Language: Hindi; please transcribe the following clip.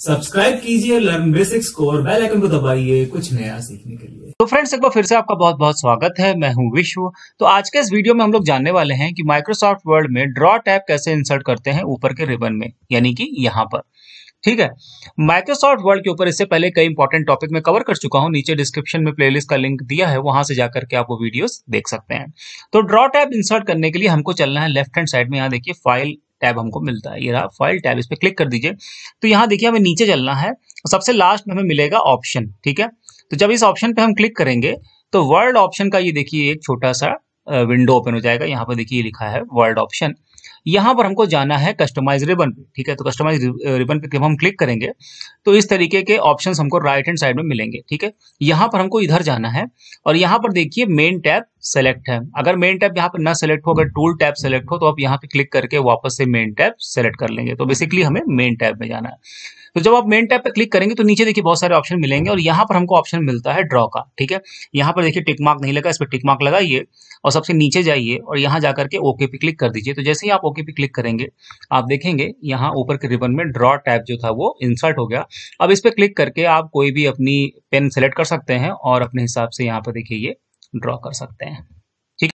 सब्सक्राइब कीजिए लर्न बेसिक्स को और बेल आइकन को दबाइए कुछ नया सीखने के लिए तो फ्रेंड्स एक बार फिर से आपका बहुत बहुत स्वागत है मैं हूं विश्व तो आज के इस वीडियो में हम लोग जानने वाले हैं कि माइक्रोसॉफ्ट वर्ड में ड्रॉ टैब कैसे इंसर्ट करते हैं ऊपर के रिबन में यानी कि यहाँ पर ठीक है माइक्रोसॉफ्ट वर्ड के ऊपर इससे पहले कई इंपॉर्टेंट टॉपिक में कवर कर चुका हूं नीचे डिस्क्रिप्शन में प्लेलिस्ट का लिंक दिया है वहां से जाकर के आप वो वीडियोस देख सकते हैं तो ड्रॉ टैब इंसर्ट करने के लिए हमको चलना है लेफ्ट हैंड साइड में यहाँ देखिए फाइल टैब हमको मिलता है ये रहा फाइल टैब इस पर क्लिक कर दीजिए तो यहाँ देखिए हमें नीचे चलना है सबसे लास्ट में हमें मिलेगा ऑप्शन ठीक है तो जब इस ऑप्शन पे हम क्लिक करेंगे तो वर्ड ऑप्शन का ये देखिए एक छोटा सा विंडो ओपन हो जाएगा यहाँ पर देखिए लिखा है वर्ल्ड ऑप्शन यहाँ पर हमको जाना है कस्टमाइज रिबन पे ठीक है तो कस्टमाइज रिबन पे जब हम क्लिक करेंगे तो इस तरीके के ऑप्शन हमको राइट हैंड साइड में मिलेंगे ठीक है यहां पर हमको इधर जाना है और यहां पर देखिए मेन टैब सेलेक्ट है अगर मेन टैब यहाँ पर ना सेलेक्ट हो अगर टूल टैब सेलेक्ट हो तो आप यहाँ पे क्लिक करके वापस से मेन टैब सेलेक्ट कर लेंगे तो बेसिकली हमें मेन टैब में जाना है तो जब आप मेन टैब पर क्लिक करेंगे तो नीचे देखिए बहुत सारे ऑप्शन मिलेंगे और यहाँ पर हमको ऑप्शन मिलता है ड्रॉ का ठीक है यहाँ पर देखिए टिक मार्क नहीं लगा इस पर टिक मार्क लगाइए और सबसे नीचे जाइए और यहाँ जाकर के ओके पे क्लिक कर दीजिए तो जैसे ही आप ओके ओके पे क्लिक करेंगे आप देखेंगे यहाँ ऊपर के रिबन में ड्रॉ टैब जो था वो इंसर्ट हो गया अब इस पर क्लिक करके आप कोई भी अपनी पेन सेलेक्ट कर सकते हैं और अपने हिसाब से यहाँ पर देखिए ये ड्रॉ कर सकते हैं